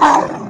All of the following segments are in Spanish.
Oh!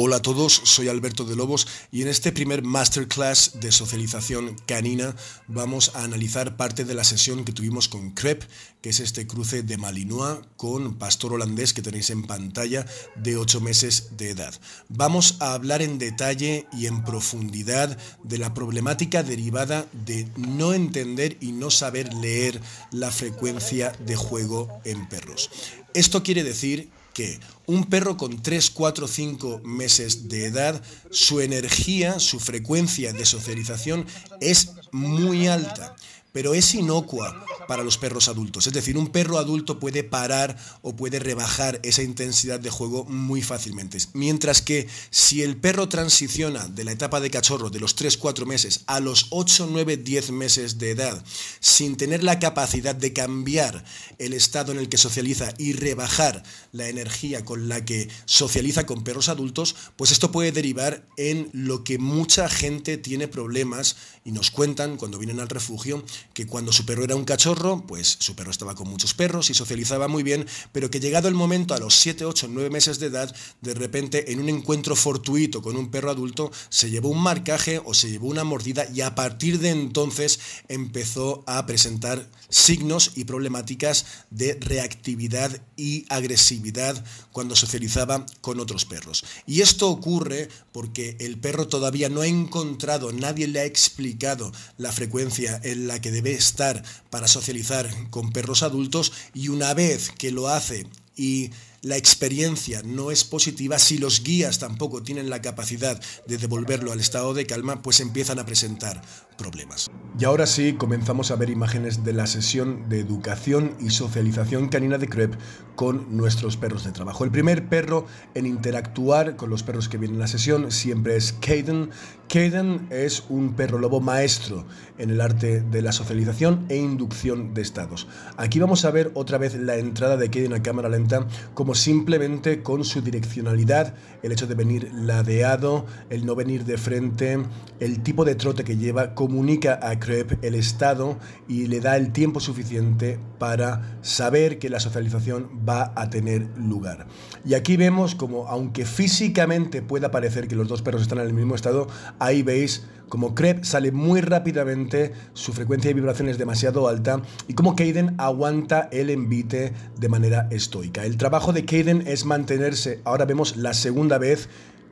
Hola a todos, soy Alberto de Lobos y en este primer masterclass de socialización canina vamos a analizar parte de la sesión que tuvimos con Crep, que es este cruce de Malinois con pastor holandés que tenéis en pantalla de 8 meses de edad. Vamos a hablar en detalle y en profundidad de la problemática derivada de no entender y no saber leer la frecuencia de juego en perros. Esto quiere decir que un perro con 3, 4, 5 meses de edad, su energía, su frecuencia de socialización es muy alta pero es inocua para los perros adultos. Es decir, un perro adulto puede parar o puede rebajar esa intensidad de juego muy fácilmente. Mientras que si el perro transiciona de la etapa de cachorro de los 3-4 meses a los 8, 9, 10 meses de edad, sin tener la capacidad de cambiar el estado en el que socializa y rebajar la energía con la que socializa con perros adultos, pues esto puede derivar en lo que mucha gente tiene problemas y nos cuentan cuando vienen al refugio, que cuando su perro era un cachorro, pues su perro estaba con muchos perros y socializaba muy bien, pero que llegado el momento, a los 7, 8, 9 meses de edad, de repente en un encuentro fortuito con un perro adulto, se llevó un marcaje o se llevó una mordida y a partir de entonces empezó a presentar signos y problemáticas de reactividad y agresividad cuando socializaba con otros perros. Y esto ocurre porque el perro todavía no ha encontrado, nadie le ha explicado la frecuencia en la que debe estar para socializar con perros adultos y una vez que lo hace y la experiencia no es positiva, si los guías tampoco tienen la capacidad de devolverlo al estado de calma, pues empiezan a presentar problemas. Y ahora sí, comenzamos a ver imágenes de la sesión de educación y socialización canina de Crep con nuestros perros de trabajo. El primer perro en interactuar con los perros que vienen a la sesión siempre es Caden. Caden es un perro lobo maestro en el arte de la socialización e inducción de estados. Aquí vamos a ver otra vez la entrada de Caden a cámara lenta simplemente con su direccionalidad, el hecho de venir ladeado, el no venir de frente, el tipo de trote que lleva, comunica a crepe el estado y le da el tiempo suficiente para saber que la socialización va a tener lugar. Y aquí vemos como, aunque físicamente pueda parecer que los dos perros están en el mismo estado, ahí veis como Crep sale muy rápidamente, su frecuencia de vibración es demasiado alta y como Kaden aguanta el envite de manera estoica. El trabajo de Kaden es mantenerse, ahora vemos la segunda vez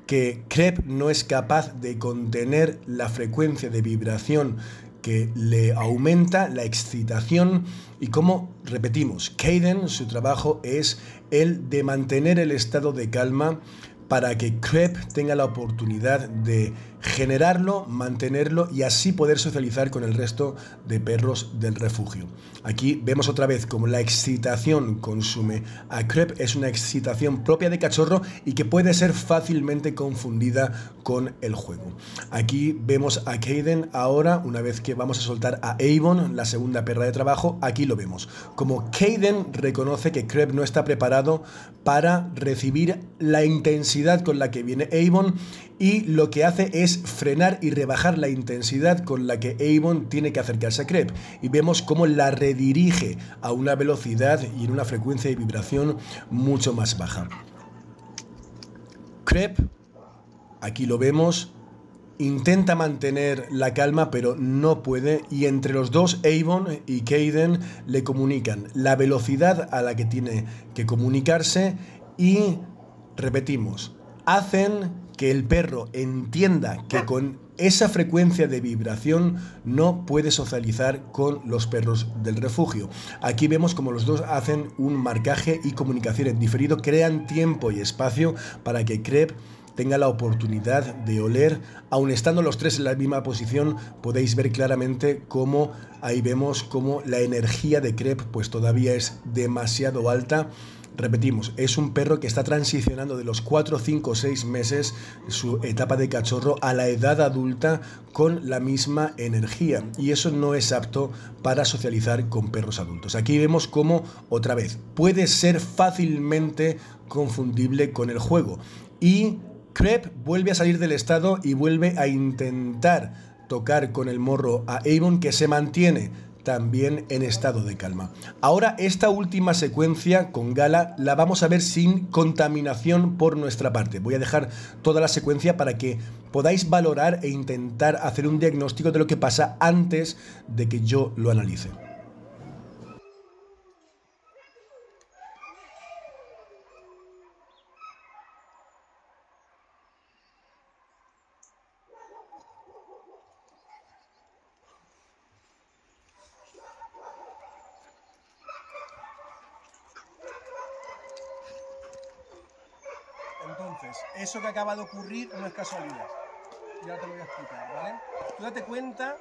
que Crep no es capaz de contener la frecuencia de vibración que le aumenta la excitación y como repetimos, Kaden, su trabajo es el de mantener el estado de calma para que Crep tenga la oportunidad de generarlo, mantenerlo y así poder socializar con el resto de perros del refugio. Aquí vemos otra vez cómo la excitación consume a Crep, es una excitación propia de cachorro y que puede ser fácilmente confundida con el juego. Aquí vemos a Caden ahora, una vez que vamos a soltar a Avon, la segunda perra de trabajo, aquí lo vemos. Como Caden reconoce que Crep no está preparado para recibir la intensidad con la que viene Avon y lo que hace es frenar y rebajar la intensidad con la que Avon tiene que acercarse a Crep y vemos cómo la redirige a una velocidad y en una frecuencia de vibración mucho más baja. Crep, aquí lo vemos, intenta mantener la calma, pero no puede. Y entre los dos, Avon y Kaden le comunican la velocidad a la que tiene que comunicarse. Y repetimos, hacen que el perro entienda que con esa frecuencia de vibración no puede socializar con los perros del refugio. Aquí vemos como los dos hacen un marcaje y comunicación en diferido, crean tiempo y espacio para que Crep tenga la oportunidad de oler, aun estando los tres en la misma posición, podéis ver claramente cómo ahí vemos cómo la energía de Crep pues todavía es demasiado alta Repetimos, es un perro que está transicionando de los 4, 5, 6 meses, su etapa de cachorro, a la edad adulta con la misma energía. Y eso no es apto para socializar con perros adultos. Aquí vemos cómo, otra vez, puede ser fácilmente confundible con el juego. Y Crep vuelve a salir del estado y vuelve a intentar tocar con el morro a Avon que se mantiene también en estado de calma. Ahora esta última secuencia con Gala la vamos a ver sin contaminación por nuestra parte. Voy a dejar toda la secuencia para que podáis valorar e intentar hacer un diagnóstico de lo que pasa antes de que yo lo analice. Entonces, eso que acaba de ocurrir no es casualidad. Ya te lo voy a explicar, ¿vale? Tú date cuenta...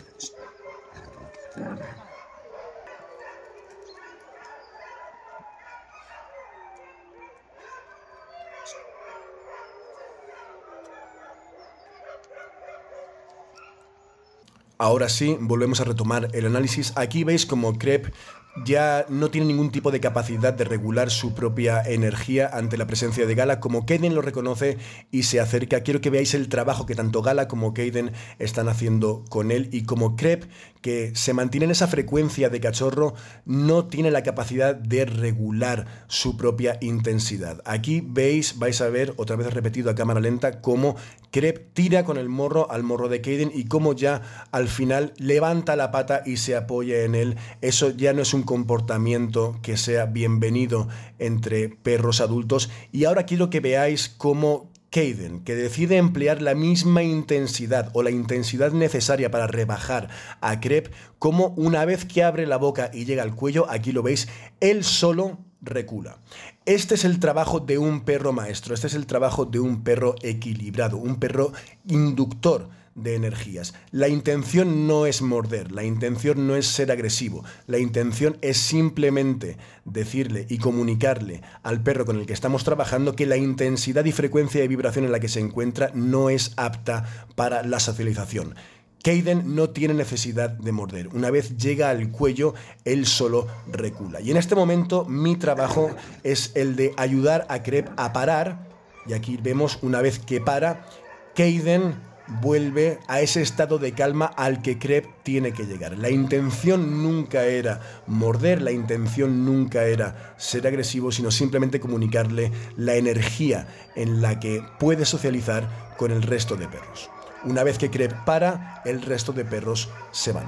Ahora sí, volvemos a retomar el análisis. Aquí veis como Crep ya no tiene ningún tipo de capacidad de regular su propia energía ante la presencia de Gala, como Kaden lo reconoce y se acerca. Quiero que veáis el trabajo que tanto Gala como Kaden están haciendo con él y como Crep que se mantiene en esa frecuencia de cachorro, no tiene la capacidad de regular su propia intensidad. Aquí veis, vais a ver, otra vez repetido a cámara lenta, cómo Crep tira con el morro al morro de Kaden y cómo ya al final levanta la pata y se apoya en él. Eso ya no es un comportamiento que sea bienvenido entre perros adultos. Y ahora quiero que veáis cómo Caden, que decide emplear la misma intensidad o la intensidad necesaria para rebajar a Crep, como una vez que abre la boca y llega al cuello, aquí lo veis, él solo recula. Este es el trabajo de un perro maestro, este es el trabajo de un perro equilibrado, un perro inductor de energías. La intención no es morder, la intención no es ser agresivo, la intención es simplemente decirle y comunicarle al perro con el que estamos trabajando que la intensidad y frecuencia de vibración en la que se encuentra no es apta para la socialización. Kaden no tiene necesidad de morder. Una vez llega al cuello, él solo recula. Y en este momento mi trabajo es el de ayudar a Krep a parar. Y aquí vemos una vez que para, Kaden vuelve a ese estado de calma al que Kreb tiene que llegar. La intención nunca era morder, la intención nunca era ser agresivo, sino simplemente comunicarle la energía en la que puede socializar con el resto de perros. Una vez que Kreb para, el resto de perros se van.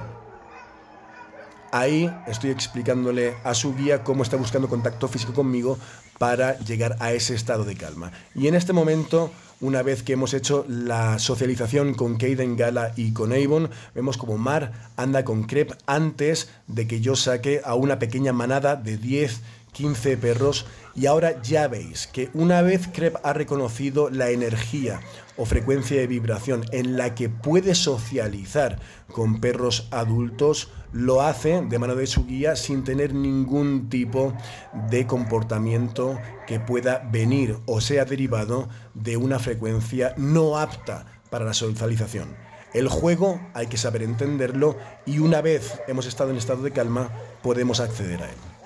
Ahí estoy explicándole a su guía cómo está buscando contacto físico conmigo para llegar a ese estado de calma. Y en este momento, una vez que hemos hecho la socialización con Kaden Gala y con Avon, vemos como Mar anda con Crep antes de que yo saque a una pequeña manada de 10 15 perros y ahora ya veis que una vez Kreb ha reconocido la energía o frecuencia de vibración en la que puede socializar con perros adultos, lo hace de mano de su guía sin tener ningún tipo de comportamiento que pueda venir o sea derivado de una frecuencia no apta para la socialización. El juego hay que saber entenderlo y una vez hemos estado en estado de calma podemos acceder a él.